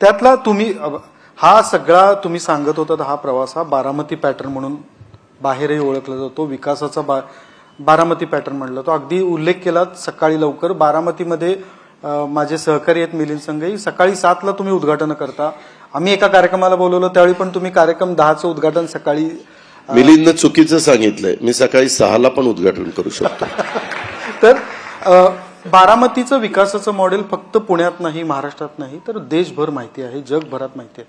त्यातला तुम्ही हा सगळा तुम्ही सांगत होता हा प्रवास हा बारामती पॅटर्न म्हणून बाहेरही ओळखला जातो विकासाचा बा बारामती पॅटर्न म्हणला तो अगदी उल्लेख केला सकाळी लवकर बारामतीमध्ये माझे सहकारी आहेत मिलिंद संघही सकाळी सातला तुम्ही उद्घाटन करता आम्ही एका कार्यक्रमाला बोलवलो त्यावेळी पण तुम्ही कार्यक्रम दहाचं उद्घाटन सकाळी मिलिंदनं चुकीचं सांगितलंय मी सकाळी सहाला पण उद्घाटन करू शकतो तर बारामतीचं विकासाचं मॉडेल फक्त पुण्यात नाही महाराष्ट्रात नाही तर देशभर माहिती आहे जगभरात माहिती आहे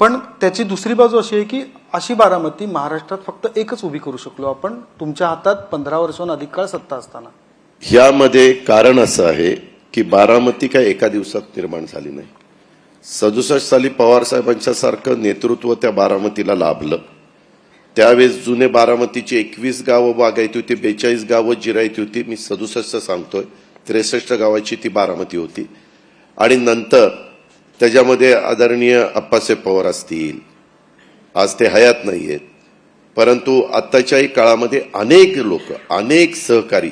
पण त्याची दुसरी बाजू अशी आहे की अशी बारामती महाराष्ट्रात फक्त एकच उभी करू शकलो आपण तुमच्या हातात पंधरा वर्षांहून अधिक काळ सत्ता असताना यामध्ये कारण असं आहे की बारामती काय एका दिवसात निर्माण झाली नाही सदुसष्ट साली पवार साहेबांच्या सारखं नेतृत्व त्या बारामतीला लाभलं त्यावेळेस जुने बारामतीची एकवीस गावं बागायती होती बेचाळीस गावं जिरायती होती मी सदुसष्ट सांगतोय त्रेसष्ट गावाची ती बारामती होती आणि नंतर त्याच्यामध्ये आदरणीय अप्पासाहेब पवार असतील आज ते हयात नाही आहेत परंतु आत्ताच्याही काळामध्ये अनेक लोक अनेक सहकारी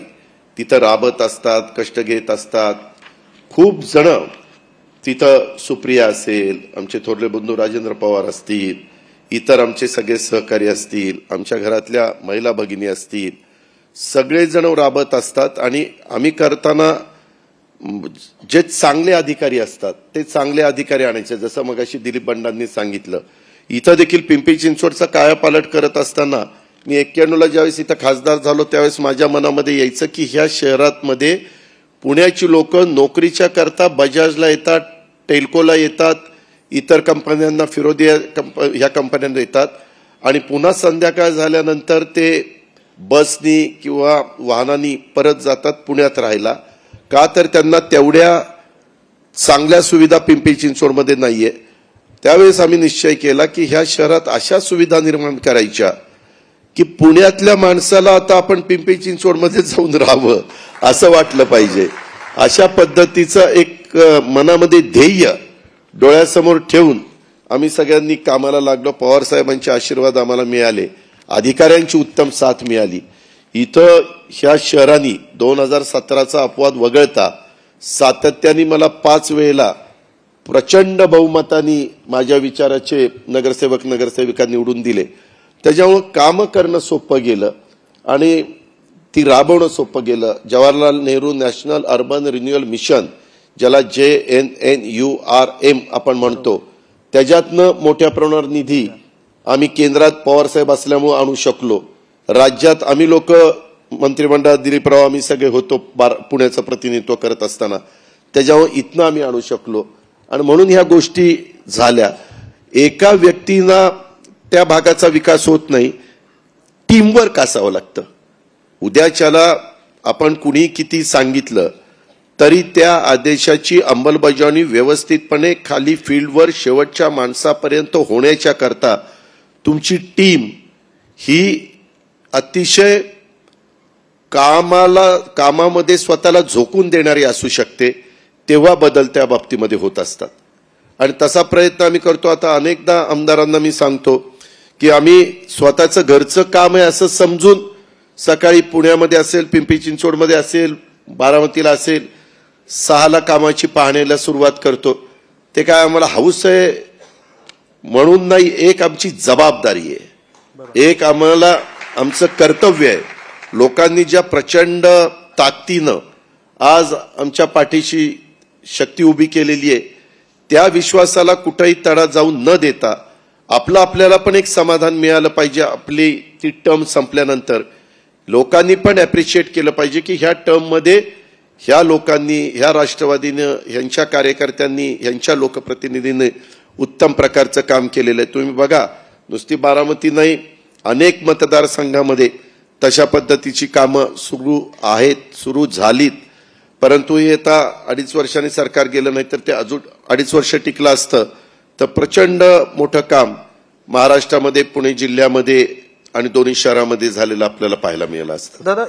तिथं राबत असतात कष्ट घेत असतात खूप जण तिथं सुप्रिया असेल आमचे थोरले बंधू राजेंद्र पवार असतील इतर आमचे सगळे सहकारी असतील आमच्या घरातल्या महिला भगिनी असतील सगळेजण राबत असतात आणि आम्ही करताना जे चांगले अधिकारी असतात ते चांगले अधिकारी आणायचे जसं अशी दिलीप बंडांनी सांगितलं इथं देखील पिंपरी चिंचवडचा कायापालट करत असताना मी एक्क्याण्णवला ज्यावेळेस इथं खासदार झालो त्यावेळेस माझ्या मनामध्ये यायचं की ह्या शहरातमध्ये पुण्याची लोक नोकरीच्या करता बजाजला येतात टेल्कोला येतात इतर कंपन्यांना फिरोदिया कंप ह्या कंपन्यांना येतात आणि पुन्हा संध्याकाळ झाल्यानंतर ते बसनी किंवा वाहनांनी परत जातात पुण्यात राहायला का तर त्यांना तेवढ्या चांगल्या सुविधा पिंपरी चिंचवडमध्ये नाहीये त्यावेळेस आम्ही निश्चय केला की ह्या शहरात अशा सुविधा निर्माण करायच्या की पुण्यातल्या माणसाला आता आपण पिंपरी चिंचवडमध्ये जाऊन राहावं असं वाटलं पाहिजे अशा पद्धतीचं एक मनामध्ये ध्येय डोळ्यासमोर ठेवून आम्ही सगळ्यांनी कामाला लागलो पवारसाहेबांचे आशीर्वाद आम्हाला मिळाले अधिकाऱ्यांची उत्तम साथ मिळाली इथं ह्या शहरांनी दोन हजार सतराचा अपवाद वगळता सातत्याने मला पाच वेळेला प्रचंड बहुमतानी माझ्या विचाराचे नगरसेवक नगरसेविका निवडून दिले त्याच्यामुळं कामं करणं सोपं गेलं आणि ती राबवणं सोपं गेलं Jawaharlal Nehru national urban renewal mission ज्याला J N N U R M आपण म्हणतो त्याच्यातनं मोठ्या प्रमाणावर निधी आम्ही केंद्रात पवारसाहेब असल्यामुळे आणू शकलो राज्यात आम्ही लोक मंत्रिमंडळात दिलीपराव आम्ही सगळे होतो पुण्याचं प्रतिनिधित्व करत असताना त्याच्यावर इथनं आम्ही आणू शकलो आणि म्हणून ह्या गोष्टी झाल्या एका व्यक्तीना त्या भागाचा विकास होत नाही टीमवर्क असावं लागतं उद्याच्याला आपण कुणी किती सांगितलं तरी त्या आदेशाची अंमलबजावणी व्यवस्थितपणे खाली फील्डवर शेवटच्या माणसापर्यंत होण्याच्या करता तुमची टीम ही अतिशय कामाला कामामध्ये स्वतःला झोकून देणारी असू शकते तेव्हा बदल त्या बाबतीमध्ये होत असतात आणि तसा प्रयत्न आम्ही करतो आता अनेकदा आमदारांना मी सांगतो की आम्ही स्वतःचं घरचं काम आहे असं समजून सकाळी पुण्यामध्ये असेल पिंपरी चिंचवडमध्ये असेल बारामतीला असेल सहाला कामाची पाहण्याला सुरुवात करतो ते काय आम्हाला हाऊस आहे म्हणून नाही एक आमची जबाबदारी आहे एक आम्हाला आमचं कर्तव्य आहे लोकांनी ज्या प्रचंड ताकदीनं आज आमच्या पाठीशी शक्ती उभी केलेली आहे त्या विश्वासाला कुठेही तडा जाऊ न देता आपलं आपल्याला पण एक समाधान मिळालं पाहिजे आपली ती टर्म संपल्यानंतर लोकांनी पण ॲप्रिशिएट केलं पाहिजे की ह्या टर्ममध्ये ह्या लोकांनी ह्या राष्ट्रवादीनं ह्यांच्या कार्यकर्त्यांनी ह्यांच्या लोकप्रतिनिधींनी उत्तम प्रकारचं काम केलेलं आहे तुम्ही बघा नुसती बारामती नाही अनेक मतदारसंघामध्ये तशा पद्धतीची कामं सुरू आहेत सुरू झालीत परंतु येता अडीच वर्षांनी सरकार गेलं नाही तर ते अजून अडीच वर्ष टिकलं असतं तर प्रचंड मोठं काम महाराष्ट्रामध्ये पुणे जिल्ह्यामध्ये आणि दोन्ही शहरामध्ये झालेलं आपल्याला पाहायला मिळालं असतं